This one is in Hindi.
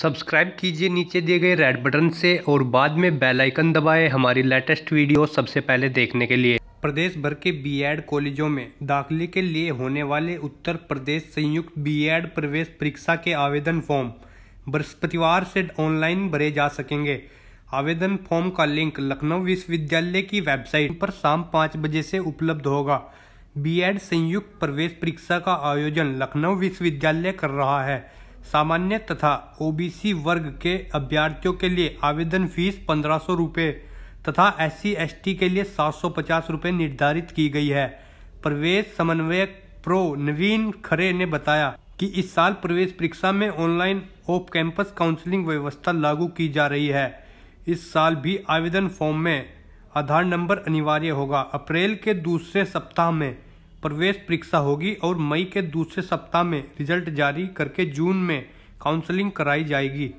सब्सक्राइब कीजिए नीचे दिए गए रेड बटन से और बाद में बेल आइकन दबाएं हमारी लेटेस्ट वीडियो सबसे पहले देखने के लिए प्रदेश भर के बीएड कॉलेजों में दाखिले के लिए होने वाले उत्तर प्रदेश संयुक्त बीएड प्रवेश परीक्षा के आवेदन फॉर्म बृहस्पतिवार से ऑनलाइन भरे जा सकेंगे आवेदन फॉर्म का लिंक लखनऊ विश्वविद्यालय की वेबसाइट पर शाम पाँच बजे से उपलब्ध होगा बीएड संयुक्त प्रवेश परीक्षा का आयोजन लखनऊ विश्वविद्यालय कर रहा है सामान्य तथा ओबीसी वर्ग के अभ्यर्थियों के लिए आवेदन फीस पंद्रह सौ रुपये तथा एस सी के लिए सात सौ पचास रुपये निर्धारित की गई है प्रवेश समन्वयक प्रो नवीन खरे ने बताया कि इस साल प्रवेश परीक्षा में ऑनलाइन ऑफ कैंपस काउंसलिंग व्यवस्था लागू की जा रही है इस साल भी आवेदन फॉर्म में आधार नंबर अनिवार्य होगा अप्रैल के दूसरे सप्ताह में प्रवेश परीक्षा होगी और मई के दूसरे सप्ताह में रिजल्ट जारी करके जून में काउंसलिंग कराई जाएगी